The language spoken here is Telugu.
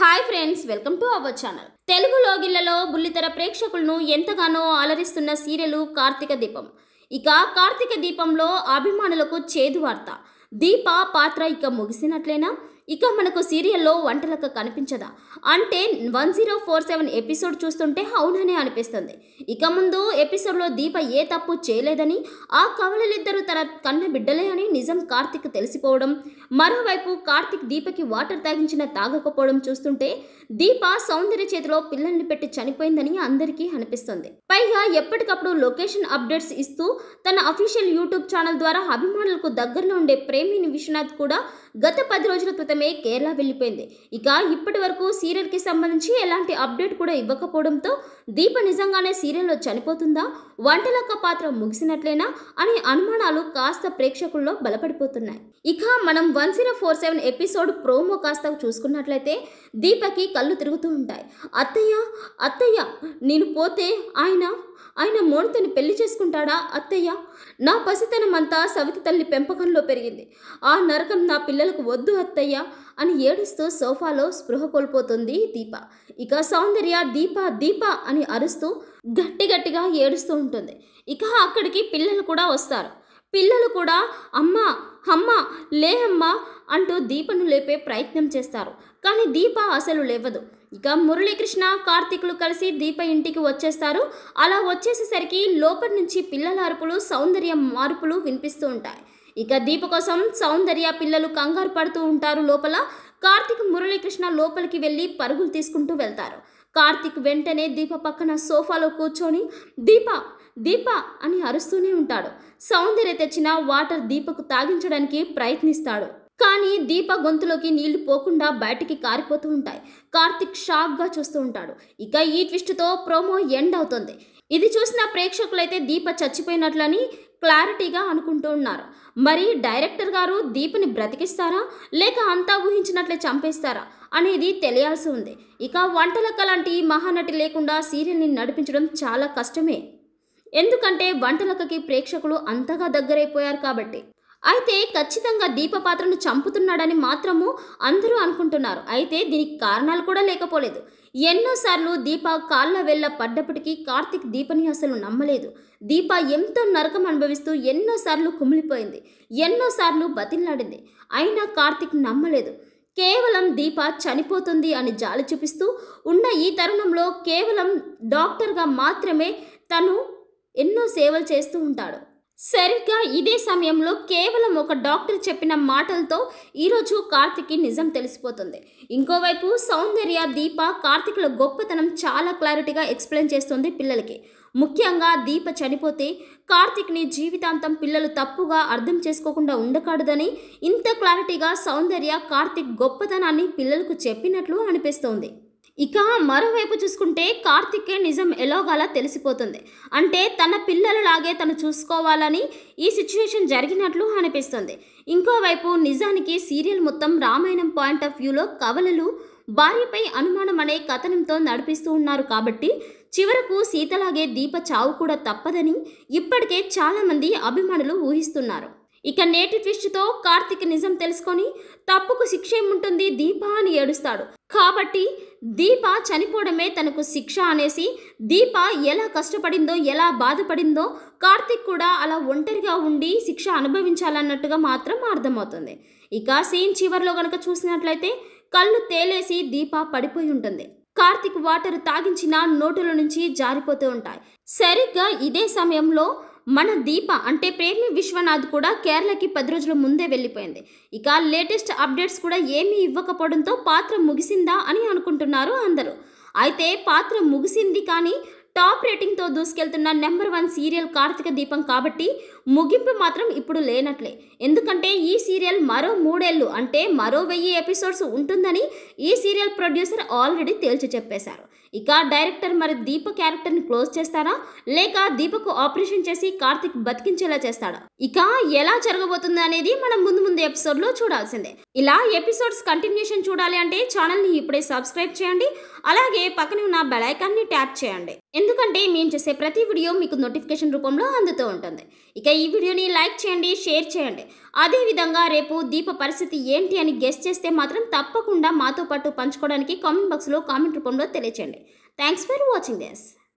Hi friends welcome to our channel Telugu లోగిళ్లలో బుల్లితెర ప్రేక్షకులను ఎంతగానో అలరిస్తున్న సీరియలు కార్తీక దీపం ఇక కార్తీక దీపంలో అభిమానులకు చేదు వార్త దీప పాత్ర ఇక ముగిసినట్లేనా ఇక మనకు సీరియల్లో వంటలకు కనిపించదా అంటే one zero four seven episode చూస్తుంటే అవుననే అనిపిస్తుంది ఇక ముందు ఎపిసోడ్లో దీప ఏ తప్పు చేయలేదని ఆ కవలలిద్దరూ తన కన్న బిడ్డలే అని నిజం కార్తీక్ తెలిసిపోవడం మరోవైపు కార్తిక్ దీపకి వాటర్ తాగించిన తాగకపోవడం చూస్తుంటే దీప సౌందర్య చేతిలో పిల్లల్ని పెట్టి చనిపోయిందని అందరికీ అనిపిస్తుంది పైగా ఎప్పటికప్పుడు లొకేషన్ అప్డేట్స్ ఇస్తూ తన అఫీషియల్ యూట్యూబ్ ఛానల్ ద్వారా అభిమానులకు దగ్గరలో ఉండే ప్రేమిని విశ్వనాథ్ కూడా గత పది రోజుల క్రితమే కేరళ వెళ్ళిపోయింది ఇక ఇప్పటి వరకు సీరియల్కి సంబంధించి ఎలాంటి అప్డేట్ కూడా ఇవ్వకపోవడంతో దీప నిజంగానే సీరియల్లో చనిపోతుందా వంటలక్క పాత్ర ముగిసినట్లేనా అనే అనుమానాలు కాస్త ప్రేక్షకుల్లో బలపడిపోతున్నాయి ఇక మనం one zero four seven episode promo కాస్త చూసుకున్నట్లయితే దీపకి కళ్ళు తిరుగుతూ ఉంటాయి అత్తయ్య అత్తయ్య నేను పోతే ఆయన ఆయన మోనితని పెళ్లి చేసుకుంటాడా అత్తయ్య నా పసితనం అంతా సవితి తల్లి పెంపకంలో పెరిగింది ఆ నరకం నా పిల్లలకు వద్దు అత్తయ్య అని ఏడుస్తూ సోఫాలో స్పృహ కోల్పోతుంది దీప ఇక సౌందర్య దీప దీప అని అరుస్తూ గట్టి గట్టిగా ఏడుస్తూ ఉంటుంది ఇక అక్కడికి పిల్లలు కూడా వస్తారు పిల్లలు కూడా అమ్మ అమ్మ లేహమ్మా అంటూ దీపను లేపే ప్రయత్నం చేస్తారు కానీ దీప అసలు లేవదు ఇక మురళీకృష్ణ కార్తీకులు కలిసి దీప ఇంటికి వచ్చేస్తారు అలా వచ్చేసేసరికి లోపల నుంచి పిల్లల అరుపులు సౌందర్య మార్పులు వినిపిస్తూ ఉంటాయి ఇక దీప కోసం సౌందర్య పిల్లలు కంగారు పడుతూ ఉంటారు లోపల కార్తీక్ మురళీకృష్ణ లోపలికి వెళ్ళి పరుగులు తీసుకుంటూ వెళ్తారు కార్తీక్ వెంటనే దీప పక్కన సోఫాలో కూర్చొని దీప దీప అని అరుస్తూనే ఉంటాడు సౌందర్య తెచ్చిన వాటర్ దీపకు తాగించడానికి ప్రయత్నిస్తాడు కానీ దీప గొంతులోకి నీళ్లు పోకుండా బయటికి కారిపోతూ ఉంటాయి కార్తిక్ షాక్గా చూస్తూ ఉంటాడు ఇక ఈ ట్విస్ట్తో ప్రోమో ఎండ్ అవుతుంది ఇది చూసిన ప్రేక్షకులైతే దీప చచ్చిపోయినట్లని క్లారిటీగా అనుకుంటూ ఉన్నారు మరి డైరెక్టర్ గారు దీపని బ్రతికిస్తారా లేక అంతా ఊహించినట్లే చంపేస్తారా అనేది తెలియాల్సి ఉంది ఇక వంటలక్క లాంటి మహానటి లేకుండా సీరియల్ని నడిపించడం చాలా కష్టమే ఎందుకంటే వంటలకకి ప్రేక్షకులు అంతగా దగ్గరైపోయారు కాబట్టి అయితే ఖచ్చితంగా దీపపాత్రను చంపుతున్నాడని మాత్రము అందరూ అనుకుంటున్నారు అయితే దీనికి కారణాలు కూడా లేకపోలేదు ఎన్నోసార్లు దీప కాళ్ళ వెళ్ళ పడ్డప్పటికీ కార్తిక్ దీపని అసలు నమ్మలేదు దీప ఎంతో నరకం అనుభవిస్తూ ఎన్నోసార్లు కుమిలిపోయింది ఎన్నోసార్లు బతిల్లాడింది అయినా కార్తిక్ నమ్మలేదు కేవలం దీప చనిపోతుంది అని జాలి చూపిస్తూ ఉన్న ఈ తరుణంలో కేవలం డాక్టర్గా మాత్రమే తను ఎన్నో సేవలు చేస్తూ ఉంటాడు సరిగ్గా ఇదే సమయంలో కేవలం ఒక డాక్టర్ చెప్పిన మాటలతో ఈరోజు కార్తిక్కి నిజం తెలిసిపోతుంది ఇంకోవైపు సౌందర్య దీప కార్తిక్ల గొప్పతనం చాలా క్లారిటీగా ఎక్స్ప్లెయిన్ చేస్తుంది పిల్లలకి ముఖ్యంగా దీప చనిపోతే కార్తిక్ని జీవితాంతం పిల్లలు తప్పుగా అర్థం చేసుకోకుండా ఉండకూడదని ఇంత క్లారిటీగా సౌందర్య కార్తిక్ గొప్పతనాన్ని పిల్లలకు చెప్పినట్లు అనిపిస్తోంది ఇక మరోవైపు చూసుకుంటే కార్తికే నిజం ఎలాగాలా తెలిసిపోతుంది అంటే తన పిల్లలలాగే తను చూసుకోవాలని ఈ సిచ్యువేషన్ జరిగినట్లు అనిపిస్తుంది ఇంకోవైపు నిజానికి సీరియల్ మొత్తం రామాయణం పాయింట్ ఆఫ్ వ్యూలో కవలలు భార్యపై అనుమానం అనే కథనంతో నడిపిస్తూ ఉన్నారు కాబట్టి చివరకు సీతలాగే దీప చావు కూడా తప్పదని ఇప్పటికే చాలామంది అభిమానులు ఊహిస్తున్నారు ఇక నేటి ట్విస్ట్తో కార్తిక్ నిజం తెలుసుకొని తప్పుకు శిక్ష ఏముంటుంది దీప అని ఏడుస్తాడు కాబట్టి దీప చనిపోవడమే తనకు శిక్ష అనేసి దీప ఎలా కష్టపడిందో ఎలా బాధపడిందో కార్తిక్ కూడా అలా ఒంటరిగా ఉండి శిక్ష అనుభవించాలన్నట్టుగా మాత్రం అర్థమవుతుంది ఇక సీన్ చివరిలో కనుక చూసినట్లయితే కళ్ళు తేలేసి దీప పడిపోయి ఉంటుంది కార్తిక్ వాటర్ తాగించిన నోటుల నుంచి జారిపోతూ ఉంటాయి సరిగ్గా ఇదే సమయంలో మన దీప అంటే ప్రేమి విశ్వనాథ్ కూడా కేరళకి పది రోజుల ముందే వెళ్ళిపోయింది ఇక లేటెస్ట్ అప్డేట్స్ కూడా ఏమీ ఇవ్వకపోవడంతో పాత్ర ముగిసిందా అని అనుకుంటున్నారు అందరూ అయితే పాత్ర ముగిసింది కానీ టాప్ రేటింగ్తో దూసుకెళ్తున్న number one serial Karthika Deepam కాబట్టి ముగింపు మాత్రం ఇప్పుడు లేనట్లే ఎందుకంటే ఈ సీరియల్ మరో మూడేళ్ళు అంటే మరో వెయ్యి ఎపిసోడ్స్ ఉంటుందని ఈ సీరియల్ ప్రొడ్యూసర్ ఆల్రెడీ తేల్చి చెప్పేశారు ఇక డైరెక్టర్ మరి దీప క్యారెక్టర్ని క్లోజ్ చేస్తారా లేక దీపకు ఆపరేషన్ చేసి కార్తిక్ బతికించేలా చేస్తాడా ఇక ఎలా జరగబోతుంది అనేది మనం ముందు ముందు ఎపిసోడ్లో చూడాల్సిందే ఇలా ఎపిసోడ్స్ కంటిన్యూషన్ చూడాలి అంటే ఛానల్ని ఇప్పుడే సబ్స్క్రైబ్ చేయండి అలాగే పక్కన ఉన్న ని ట్యాప్ చేయండి ఎందుకంటే మేము చేసే ప్రతి వీడియో మీకు నోటిఫికేషన్ రూపంలో అందుతూ ఉంటుంది ఇక ఈ వీడియోని లైక్ చేయండి షేర్ చేయండి అదేవిధంగా రేపు దీప పరిస్థితి ఏంటి అని గెస్ట్ చేస్తే మాత్రం తప్పకుండా మాతో పాటు పంచుకోవడానికి కామెంట్ బాక్స్లో కామెంట్ రూపంలో తెలియచేయండి Thanks for watching this.